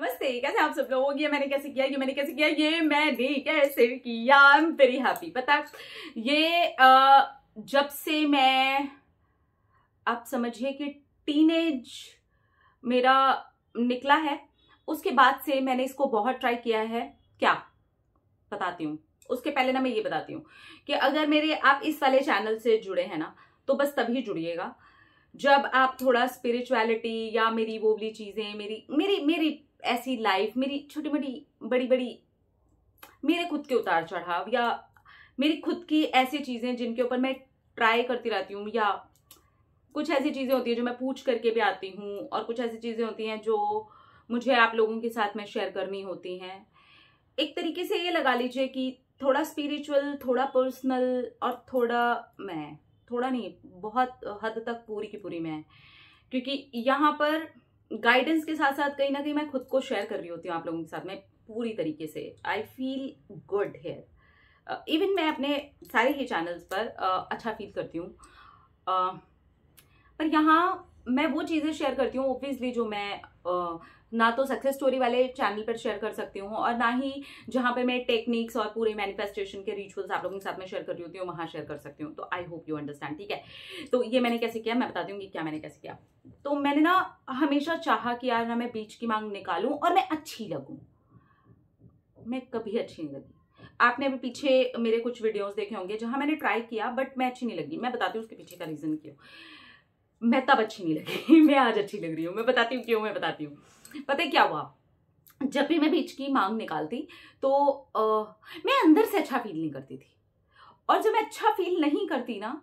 नमस्ते कैसे आप सब लोग ये मैंने कैसे किया ये मैंने कैसे किया ये मैंने कैसे किया आई एम वेरी हैप्पी पता ये जब से मैं आप समझिए कि टीनेज मेरा निकला है उसके बाद से मैंने इसको बहुत ट्राई किया है क्या बताती हूँ उसके पहले ना मैं ये बताती हूँ कि अगर मेरे आप इस वाले चैनल से जुड़े हैं ना तो बस तभी जुड़िएगा जब आप थोड़ा स्पिरिचुअलिटी या मेरी वो वाली चीज़ें मेरी मेरी मेरी ऐसी लाइफ मेरी छोटी मोटी बड़ी बड़ी मेरे खुद के उतार चढ़ाव या मेरी खुद की ऐसी चीज़ें जिनके ऊपर मैं ट्राई करती रहती हूँ या कुछ ऐसी चीज़ें होती हैं जो मैं पूछ करके भी आती हूँ और कुछ ऐसी चीज़ें होती हैं जो मुझे आप लोगों के साथ में शेयर करनी होती हैं एक तरीके से ये लगा लीजिए कि थोड़ा स्पिरिचुअल थोड़ा पर्सनल और थोड़ा मैं थोड़ा नहीं बहुत हद तक पूरी की पूरी मैं क्योंकि यहाँ पर गाइडेंस के साथ साथ कहीं ना कहीं मैं खुद को शेयर कर रही होती हूँ आप लोगों के साथ मैं पूरी तरीके से I feel good here even मैं अपने सारे ही चैनल्स पर uh, अच्छा फील करती हूँ uh, पर यहाँ मैं वो चीज़ें शेयर करती हूँ ओबियसली जो मैं uh, ना तो सक्सेस स्टोरी वाले चैनल पर शेयर कर सकती हूँ और ना ही जहाँ पे मैं टेक्निक्स और पूरे मैनिफेस्टेशन के रिचुअल्स आप लोगों के साथ में शेयर कर रही होती हूँ वहाँ शेयर कर सकती हूँ तो आई होप यू अंडरस्टैंड ठीक है तो ये मैंने कैसे किया मैं बताती हूँ कि क्या मैंने कैसे किया तो मैंने ना हमेशा चाह कि यार ना मैं बीच की मांग निकालूँ और मैं अच्छी लगूँ मैं कभी अच्छी नहीं लगी आपने अभी पीछे मेरे कुछ वीडियोस देखे होंगे जहां मैंने ट्राई किया बट मैं अच्छी नहीं लगी मैं बताती हूँ उसके पीछे का रीज़न क्यों मैं तब अच्छी नहीं लगी मैं आज अच्छी लग रही हूँ मैं बताती हूँ क्यों मैं बताती हूँ पता क्या हुआ जब भी मैं बीच की मांग निकालती तो आ, मैं अंदर से अच्छा फील नहीं करती थी और जब मैं अच्छा फील नहीं करती ना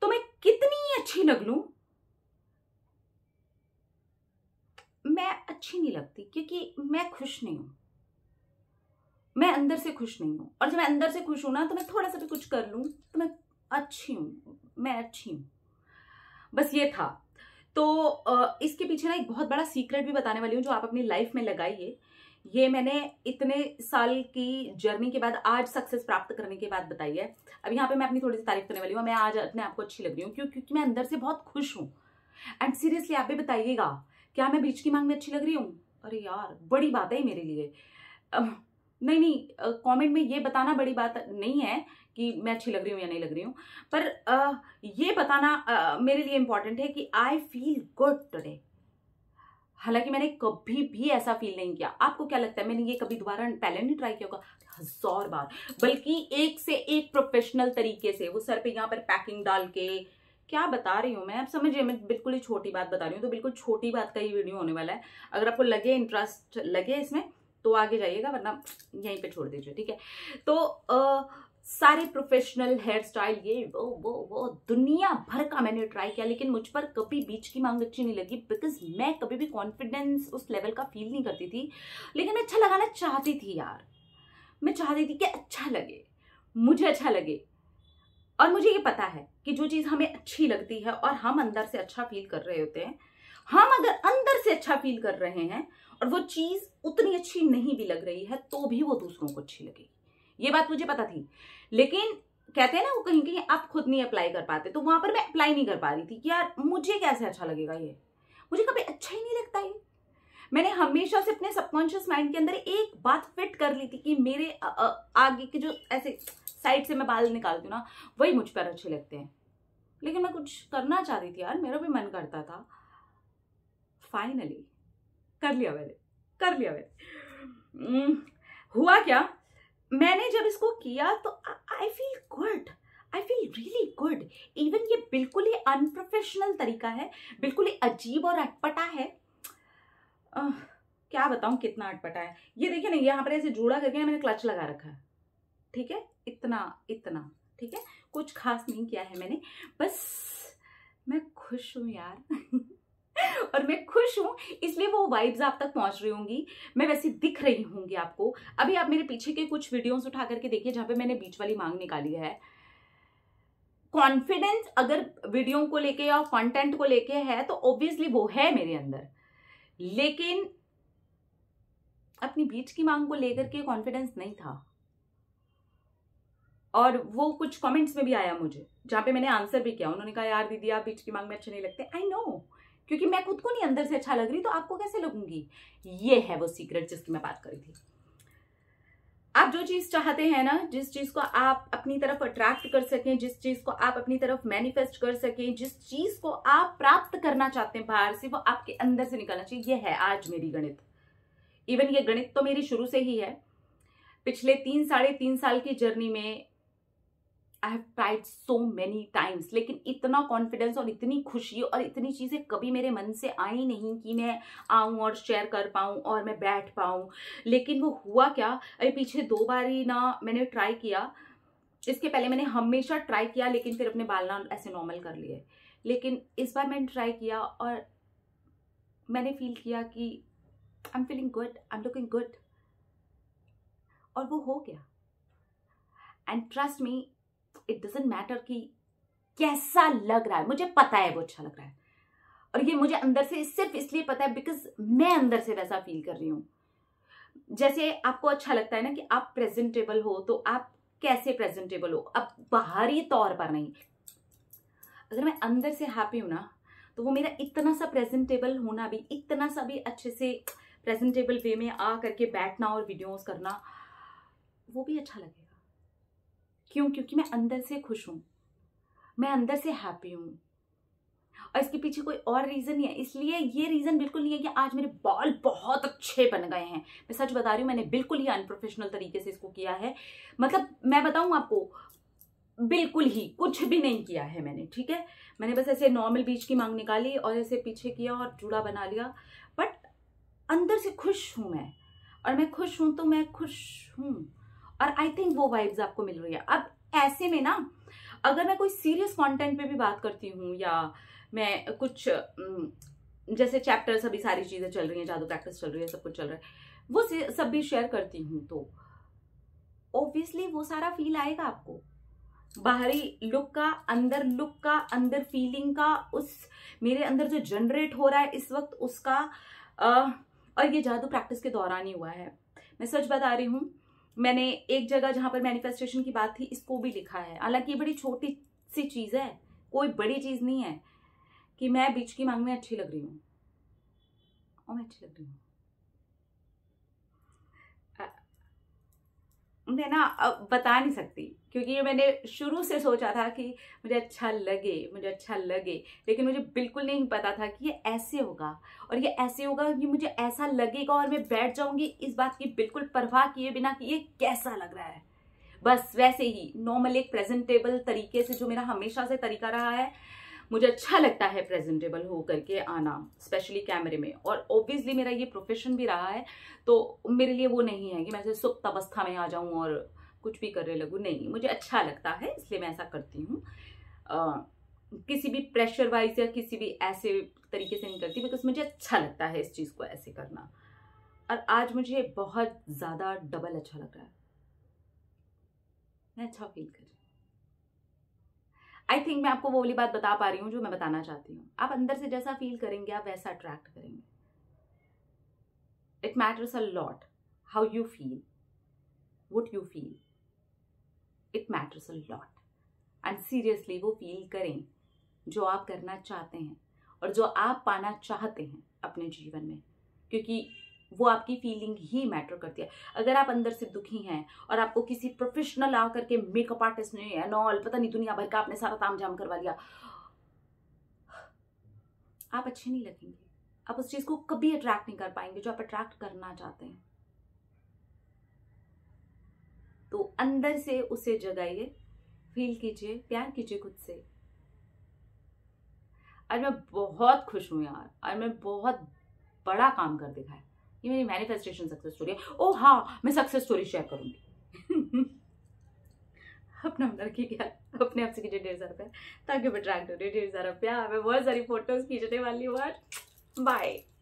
तो मैं कितनी अच्छी लग लू मैं अच्छी नहीं लगती क्योंकि मैं खुश नहीं हूं मैं अंदर से खुश नहीं हूं और जब मैं अंदर से खुश हूं ना तो मैं थोड़ा सा भी कुछ कर लू तो मैं अच्छी हूं मैं अच्छी हूं बस ये था तो इसके पीछे ना एक बहुत बड़ा सीक्रेट भी बताने वाली हूँ जो आप अपनी लाइफ में लगाइए ये मैंने इतने साल की जर्नी के बाद आज सक्सेस प्राप्त करने के बाद बताई है अब यहाँ पे मैं अपनी थोड़ी सी तारीफ करने वाली हूँ मैं आज अपने आपको अच्छी लग रही हूँ क्यों क्योंकि मैं अंदर से बहुत खुश हूँ एंड सीरियसली आप भी बताइएगा क्या मैं बीच की मांग में अच्छी लग रही हूँ अरे यार बड़ी बात है मेरे लिए नहीं नहीं कमेंट में ये बताना बड़ी बात नहीं है कि मैं अच्छी लग रही हूँ या नहीं लग रही हूँ पर आ, ये बताना आ, मेरे लिए इम्पॉर्टेंट है कि आई फील गुड टुडे हालांकि मैंने कभी भी ऐसा फील नहीं किया आपको क्या लगता है मैंने ये कभी दोबारा पहले नहीं ट्राई किया होगा हजार बार बल्कि एक से एक प्रोफेशनल तरीके से वो सर पे यहाँ पर पैकिंग डाल के क्या बता रही हूँ मैं आप समझिए मैं बिल्कुल ही छोटी बात बता रही हूँ तो बिल्कुल छोटी बात का ही वीडियो होने वाला है अगर आपको लगे इंटरेस्ट लगे इसमें तो आगे जाइएगा वरना यहीं पे छोड़ दीजिए ठीक है तो आ, सारे प्रोफेशनल हेयर स्टाइल ये वो वो वो दुनिया भर का मैंने ट्राई किया लेकिन मुझ पर कभी बीच की मांग अच्छी नहीं लगी बिकॉज मैं कभी भी कॉन्फिडेंस उस लेवल का फील नहीं करती थी लेकिन मैं अच्छा लगाना चाहती थी यार मैं चाहती थी कि अच्छा लगे मुझे अच्छा लगे और मुझे ये पता है कि जो चीज़ हमें अच्छी लगती है और हम अंदर से अच्छा फील कर रहे होते हैं हम अगर अंदर से अच्छा फील कर रहे हैं और वो चीज उतनी अच्छी नहीं भी लग रही है तो भी वो दूसरों को अच्छी लगेगी ये बात मुझे पता थी लेकिन कहते हैं ना वो कहीं कहीं आप खुद नहीं अप्लाई कर पाते तो वहां पर मैं अप्लाई नहीं कर पा रही थी कि यार मुझे कैसे अच्छा लगेगा ये मुझे कभी अच्छा ही नहीं लगता ये मैंने हमेशा से अपने सबकॉन्शियस माइंड के अंदर एक बात फिट कर ली थी कि मेरे आगे के जो ऐसे साइड से मैं बाल निकालती हूँ ना वही मुझ पर अच्छे लगते हैं लेकिन मैं कुछ करना चाह रही थी यार मेरा भी मन करता था फाइनली कर लिया मैंने कर लिया मैंने हम्म, हुआ क्या मैंने जब इसको किया तो I feel good I feel really good even ये बिल्कुल ही अनप्रोफेशनल तरीका है बिल्कुल ही अजीब और अटपटा है आ, क्या बताऊं कितना अटपटा है ये देखिए ना यहाँ पर ऐसे जुड़ा करके मैंने क्लच लगा रखा है ठीक है इतना इतना ठीक है कुछ खास नहीं किया है मैंने बस मैं खुश हूँ यार और मैं खुश हूँ इसलिए वो वाइब्स आप तक पहुँच रही होंगी मैं वैसे दिख रही होंगी आपको अभी आप मेरे पीछे के कुछ वीडियोज़ उठा करके देखिए जहाँ पे मैंने बीच वाली मांग निकाली है कॉन्फिडेंस अगर वीडियो को लेके या कंटेंट को लेके है तो ऑब्वियसली वो है मेरे अंदर लेकिन अपनी बीच की मांग को लेकर के कॉन्फिडेंस नहीं था और वो कुछ कमेंट्स में भी आया मुझे जहां पे मैंने आंसर भी किया उन्होंने कहा यार दीदी आप बीच की मांग में अच्छे नहीं लगते आई नो क्योंकि मैं खुद को नहीं अंदर से अच्छा लग रही तो आपको कैसे लगूंगी ये है वो सीक्रेट जिसकी मैं बात करी थी आप जो चीज चाहते हैं ना जिस चीज को आप अपनी तरफ अट्रैक्ट कर सकें जिस चीज को आप अपनी तरफ मैनिफेस्ट कर सकें जिस चीज को आप प्राप्त करना चाहते हैं बाहर से वो आपके अंदर से निकलना चाहिए ये है आज मेरी गणित इवन ये गणित तो मेरी शुरू से ही है पिछले तीन साढ़े तीन साल की जर्नी में I have tried so many times लेकिन इतना कॉन्फिडेंस और इतनी खुशी और इतनी चीज़ें कभी मेरे मन से आई नहीं कि मैं आऊँ और शेयर कर पाऊँ और मैं बैठ पाऊँ लेकिन वो हुआ क्या अरे पीछे दो बार ही ना मैंने ट्राई किया इसके पहले मैंने हमेशा ट्राई किया लेकिन फिर अपने बाल ना ऐसे नॉर्मल कर लिए लेकिन इस बार मैंने ट्राई किया और मैंने फील किया कि I am feeling good I am looking good और वो हो गया and trust me it doesn't matter कि कैसा लग रहा है मुझे पता है वो अच्छा लग रहा है और ये मुझे अंदर से सिर्फ इसलिए पता है बिकॉज मैं अंदर से वैसा फील कर रही हूँ जैसे आपको अच्छा लगता है ना कि आप प्रेजेंटेबल हो तो आप कैसे प्रेजेंटेबल हो अब बाहरी तौर पर नहीं अगर मैं अंदर से हैप्पी हूँ ना तो वो मेरा इतना सा प्रेजेंटेबल होना भी इतना सा भी अच्छे से प्रेजेंटेबल वे में आ करके बैठना और वीडियोस करना वो भी अच्छा लगेगा क्यों क्योंकि मैं अंदर से खुश हूँ मैं अंदर से हैप्पी हूँ और इसके पीछे कोई और रीज़न नहीं है इसलिए ये रीज़न बिल्कुल नहीं है कि आज मेरे बाल बहुत अच्छे बन गए हैं मैं सच बता रही हूँ मैंने बिल्कुल ही अनप्रोफेशनल तरीके से इसको किया है मतलब मैं बताऊँ आपको बिल्कुल ही कुछ भी नहीं किया है मैंने ठीक है मैंने बस ऐसे नॉर्मल बीच की मांग निकाली और ऐसे पीछे किया और चूड़ा बना लिया बट अंदर से खुश हूँ मैं और मैं खुश हूँ तो मैं खुश हूँ और आई थिंक वो वाइब्स आपको मिल रही है अब ऐसे में ना अगर मैं कोई सीरियस कंटेंट पे भी बात करती हूँ या मैं कुछ जैसे चैप्टर्स अभी सारी चीज़ें चल रही हैं जादू प्रैक्टिस चल रही है सब कुछ चल रहा है वो सब भी शेयर करती हूँ तो ऑब्वियसली वो सारा फील आएगा आपको बाहरी लुक का अंदर लुक का अंदर फीलिंग का उस मेरे अंदर जो जनरेट हो रहा है इस वक्त उसका आ, और ये जादू प्रैक्टिस के दौरान ही हुआ है मैं सच बता रही हूँ मैंने एक जगह जहाँ पर मैनिफेस्टेशन की बात थी इसको भी लिखा है हालांकि ये बड़ी छोटी सी चीज़ है कोई बड़ी चीज़ नहीं है कि मैं बीच की मांग में अच्छी लग रही हूँ और मैं अच्छी लग रही हूं मैं ना बता नहीं सकती क्योंकि ये मैंने शुरू से सोचा था कि मुझे अच्छा लगे मुझे अच्छा लगे लेकिन मुझे बिल्कुल नहीं पता था कि ये ऐसे होगा और ये ऐसे होगा कि मुझे ऐसा लगेगा और मैं बैठ जाऊंगी इस बात की बिल्कुल परवाह किए बिना कि ये कैसा लग रहा है बस वैसे ही नॉर्मल एक प्रेजेंटेबल तरीके से जो मेरा हमेशा से तरीका रहा है मुझे अच्छा लगता है प्रेजेंटेबल हो करके आना स्पेशली कैमरे में और ऑब्वियसली मेरा ये प्रोफेशन भी रहा है तो मेरे लिए वो नहीं है कि मैं सुप्त अवस्था में आ जाऊं और कुछ भी करने लगूँ नहीं मुझे अच्छा लगता है इसलिए मैं ऐसा करती हूँ किसी भी प्रेशर वाइज या किसी भी ऐसे तरीके से नहीं करती बिकॉज मुझे अच्छा लगता है इस चीज़ को ऐसे करना और आज मुझे बहुत ज़्यादा डबल अच्छा लग रहा है मैं अच्छा फील कर रही आई थिंक मैं आपको वो वाली बात बता पा रही हूँ जो मैं बताना चाहती हूँ आप अंदर से जैसा फील करेंगे आप वैसा अट्रैक्ट करेंगे it matters a lot how you feel what you feel it matters a lot and seriously वो फील करें जो आप करना चाहते हैं और जो आप पाना चाहते हैं अपने जीवन में क्योंकि वो आपकी फीलिंग ही मैटर करती है अगर आप अंदर से दुखी हैं और आपको किसी प्रोफेशनल आ करके मेकअप आर्टिस्ट ने एंड ऑल पता नहीं दुनिया भर का आपने सारा ताम जाम करवा लिया आप अच्छे नहीं लगेंगे आप उस चीज़ को कभी अट्रैक्ट नहीं कर पाएंगे जो आप अट्रैक्ट करना चाहते हैं तो अंदर से उसे जगाइए फील कीजिए प्यार कीजिए खुद से आज मैं बहुत खुश हूं यार आज मैं बहुत बड़ा काम कर दिखाया ये मेरी मैनिफेस्टेशन सक्सेस स्टोरी है ओ हाँ मैं सक्सेस स्टोरी शेयर करूंगी अपना अंदर की क्या अपने आप से कीजिए डेढ़ हज़ार रुपया ताकि बट्रैक्ट हो ढेर सारा रुपया मैं बहुत सारी फोटोज़ खींचने वाली हूँ बाय